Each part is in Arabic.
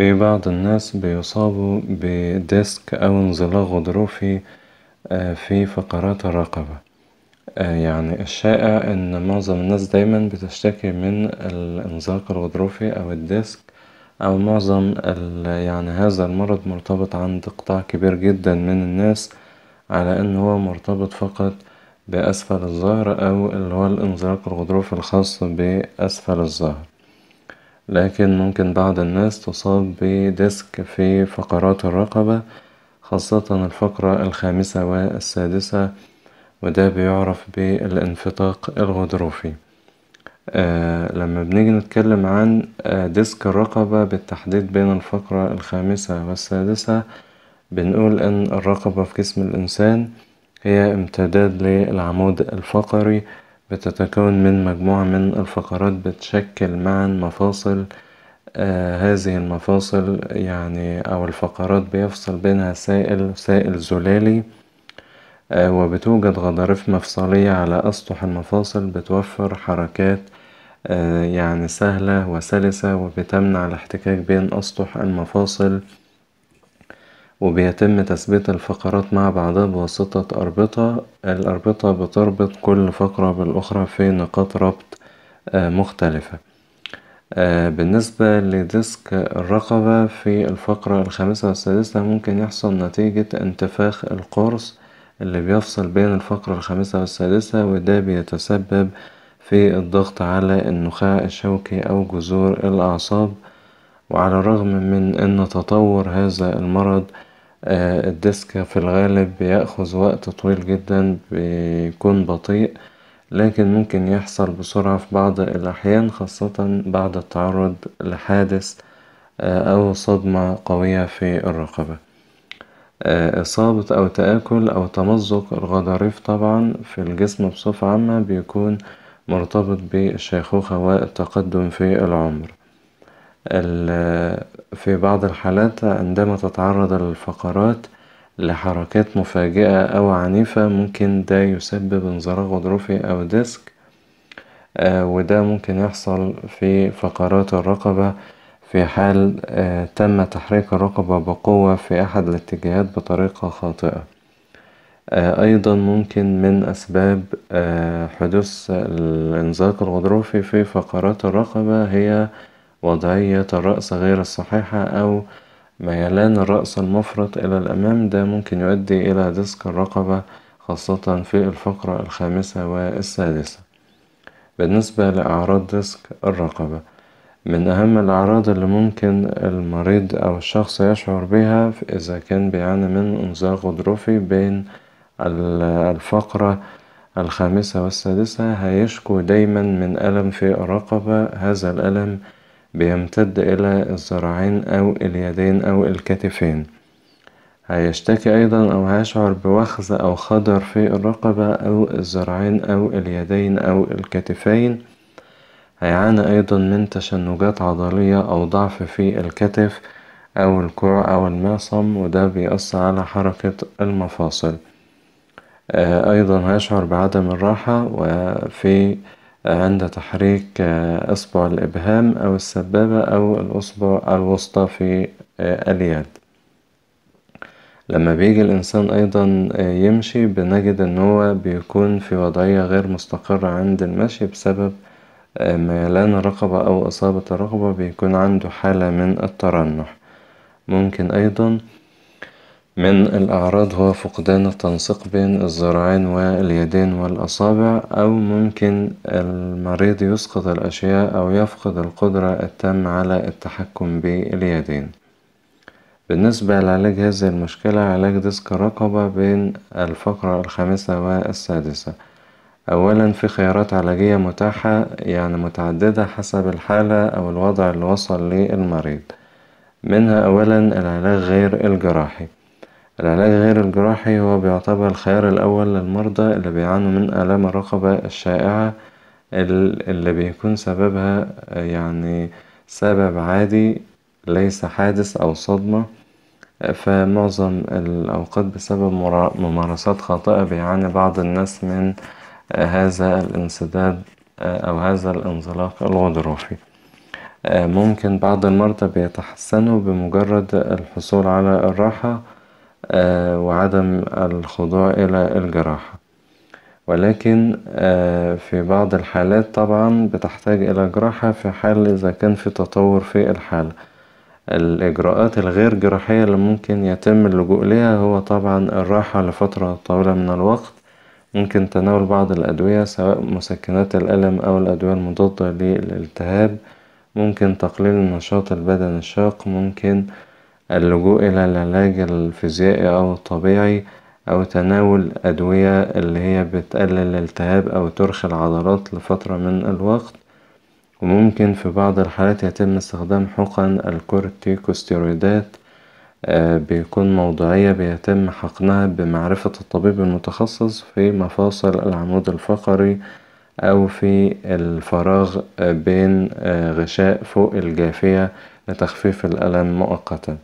في بعض الناس بيصابوا بديسك أو انزلاق غضروفي آه، في فقرات الرقبة آه، يعني الشائع أن معظم الناس دايما بتشتكي من الانزلاق الغضروفي أو الديسك أو معظم يعني هذا المرض مرتبط عند قطاع كبير جدا من الناس على أن هو مرتبط فقط بأسفل الظهر أو اللي هو الانزلاق الغضروفي الخاص بأسفل الظهر لكن ممكن بعض الناس تصاب بديسك في فقرات الرقبة خاصة الفقرة الخامسة والسادسة وده بيعرف بالانفتاق الغضروفي آه لما بنيجي نتكلم عن آه، ديسك الرقبة بالتحديد بين الفقرة الخامسة والسادسة بنقول أن الرقبة في جسم الإنسان هي امتداد للعمود الفقري بتتكون من مجموعة من الفقرات بتشكل معا مفاصل آه، هذه المفاصل يعني أو الفقرات بيفصل بينها سائل سائل زلالي آه، وبتوجد غضاريف مفصلية على أسطح المفاصل بتوفر حركات آه، يعني سهلة وسلسة وبتمنع الاحتكاك بين أسطح المفاصل وبيتم تثبيت الفقرات مع بعضها بواسطة أربطة الأربطة بتربط كل فقرة بالأخرى في نقاط ربط آه، مختلفة آه، بالنسبة لديسك الرقبة في الفقرة الخامسة والسادسة ممكن يحصل نتيجة انتفاخ القرص اللي بيفصل بين الفقرة الخامسة والسادسة وده بيتسبب في الضغط على النخاع الشوكي أو جذور الأعصاب وعلى الرغم من أن تطور هذا المرض آه، الديسك في الغالب بيأخذ وقت طويل جدا بيكون بطيء لكن ممكن يحصل بسرعة في بعض الأحيان خاصة بعد التعرض لحادث آه، أو صدمة قوية في الرقبة آه، إصابة أو تآكل أو تمزق الغضاريف طبعا في الجسم بصفة عامة بيكون مرتبط بالشيخوخة والتقدم في العمر في بعض الحالات عندما تتعرض الفقرات لحركات مفاجئة أو عنيفة ممكن ده يسبب انزلاق غضروفي أو ديسك آه، وده ممكن يحصل في فقرات الرقبة في حال آه، تم تحريك الرقبة بقوة في أحد الاتجاهات بطريقة خاطئة آه، أيضا ممكن من أسباب حدوث الانزلاق الغضروفي في فقرات الرقبة هي وضعية الرأس غير الصحيحة أو ميلان الرأس المفرط إلى الأمام ده ممكن يؤدي إلى ديسك الرقبة خاصة في الفقرة الخامسة والسادسة بالنسبة لأعراض ديسك الرقبة من أهم الأعراض اللي ممكن المريض أو الشخص يشعر بها إذا كان بيعاني من انزاق غضروفي بين الفقرة الخامسة والسادسة هيشكو دايما من ألم في الرقبة هذا الألم بيمتد إلى الذراعين أو اليدين أو الكتفين هيشتكي أيضا أو هيشعر بوخز أو خضر في الرقبة أو الذراعين أو اليدين أو الكتفين هيعاني أيضا من تشنجات عضلية أو ضعف في الكتف أو الكوع أو المعصم وده بيأثر على حركة المفاصل آه، أيضا هيشعر بعدم الراحة وفي عند تحريك آه، إصبع الإبهام أو السبابة أو الإصبع الوسطى في آه، اليد لما بيجي الإنسان أيضا آه، يمشي بنجد إن هو بيكون في وضعية غير مستقرة عند المشي بسبب ميلان الرقبة أو إصابة الرقبة بيكون عنده حالة من الترنح ممكن أيضا من الأعراض هو فقدان التنسيق بين الذراعين واليدين والأصابع أو ممكن المريض يسقط الأشياء أو يفقد القدرة التامة على التحكم باليدين بالنسبة لعلاج هذه المشكلة علاج ديسك الرقبة بين الفقرة الخامسة والسادسة أولا في خيارات علاجية متاحة يعني متعددة حسب الحالة أو الوضع اللي وصل للمريض منها أولا العلاج غير الجراحي العلاج غير الجراحي هو بيعتبر الخيار الأول للمرضى اللي بيعانوا من آلام الرقبة الشائعة اللي بيكون سببها يعني سبب عادي ليس حادث أو صدمة فمعظم الأوقات بسبب ممارسات خاطئة بيعاني بعض الناس من هذا الانسداد أو هذا الانزلاق الغضروفي ممكن بعض المرضى بيتحسنوا بمجرد الحصول على الراحة آه، وعدم الخضوع إلى الجراحة ولكن آه، في بعض الحالات طبعا بتحتاج إلى جراحة في حال إذا كان في تطور في الحالة الإجراءات الغير جراحية اللي ممكن يتم اللجوء لها هو طبعا الراحة لفترة طويلة من الوقت ممكن تناول بعض الأدوية سواء مسكنات الألم أو الأدوية المضادة للالتهاب ممكن تقليل النشاط البدني الشاق ممكن اللجوء إلى العلاج الفيزيائي أو الطبيعي أو تناول أدوية اللي هي بتقلل الالتهاب أو ترخي العضلات لفترة من الوقت وممكن في بعض الحالات يتم استخدام حقن الكورتيكوستيرويدات آه، بيكون موضعية بيتم حقنها بمعرفة الطبيب المتخصص في مفاصل العمود الفقري أو في الفراغ بين آه، غشاء فوق الجافية لتخفيف الألم مؤقتا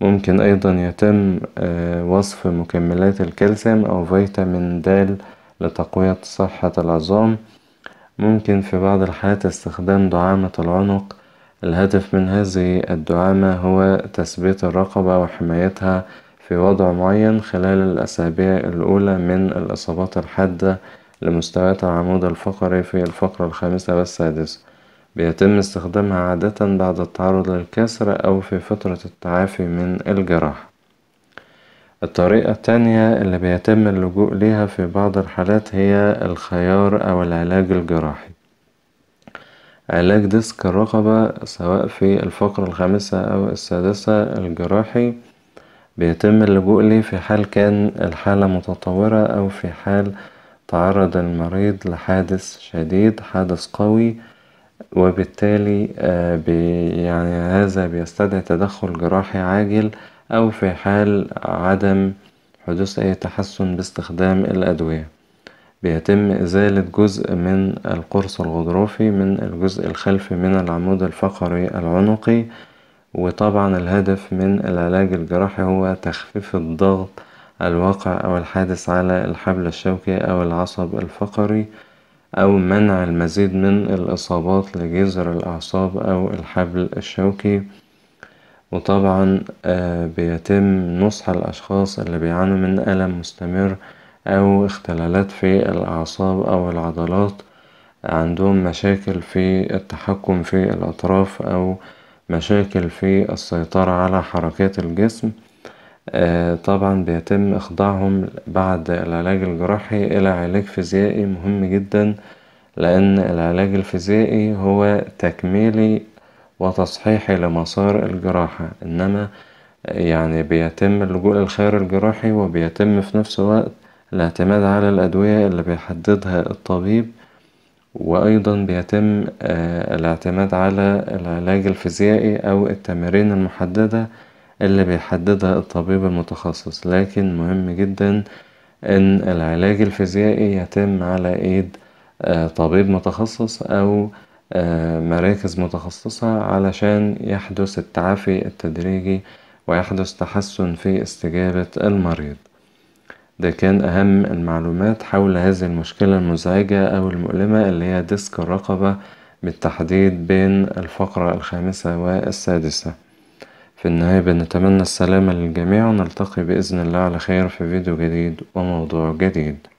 ممكن أيضا يتم آه، وصف مكملات الكالسيوم أو فيتامين د لتقوية صحة العظام ممكن في بعض الحالات استخدام دعامة العنق الهدف من هذه الدعامة هو تثبيت الرقبة وحمايتها في وضع معين خلال الأسابيع الأولى من الإصابات الحادة لمستويات العمود الفقري في الفقرة الخامسة والسادسة بيتم استخدامها عادة بعد التعرض للكسر أو في فترة التعافي من الجراحة الطريقة التانية اللي بيتم اللجوء ليها في بعض الحالات هي الخيار أو العلاج الجراحي علاج ديسك الرقبة سواء في الفقرة الخامسة أو السادسة الجراحي بيتم اللجوء ليه في حال كان الحالة متطورة أو في حال تعرض المريض لحادث شديد حادث قوي وبالتالي آه، يعني هذا بيستدعي تدخل جراحي عاجل أو في حال عدم حدوث أي تحسن باستخدام الأدوية بيتم إزالة جزء من القرص الغضروفي من الجزء الخلفي من العمود الفقري العنقي وطبعا الهدف من العلاج الجراحي هو تخفيف الضغط الواقع أو الحادث على الحبل الشوكي أو العصب الفقري أو منع المزيد من الإصابات لجذر الأعصاب أو الحبل الشوكي وطبعا آه، بيتم نصح الأشخاص اللي بيعانوا من ألم مستمر أو اختلالات في الأعصاب أو العضلات عندهم مشاكل في التحكم في الأطراف أو مشاكل في السيطرة على حركات الجسم آه، طبعا بيتم إخضاعهم بعد العلاج الجراحي إلى علاج فيزيائي مهم جدا لأن العلاج الفيزيائي هو تكميلي وتصحيحي لمسار الجراحة إنما يعني بيتم اللجوء للخيار الجراحي وبيتم في نفس الوقت الاعتماد على الأدوية اللي بيحددها الطبيب وأيضا بيتم آه، الاعتماد على العلاج الفيزيائي أو التمارين المحددة اللي بيحددها الطبيب المتخصص لكن مهم جدا ان العلاج الفيزيائي يتم على ايد آه، طبيب متخصص او آه، مراكز متخصصة علشان يحدث التعافي التدريجي ويحدث تحسن في استجابة المريض ده كان أهم المعلومات حول هذه المشكلة المزعجة أو المؤلمة اللي هي ديسك الرقبة بالتحديد بين الفقرة الخامسة والسادسة في النهاية بنتمنى السلامة للجميع ونلتقي بإذن الله على خير في فيديو جديد وموضوع جديد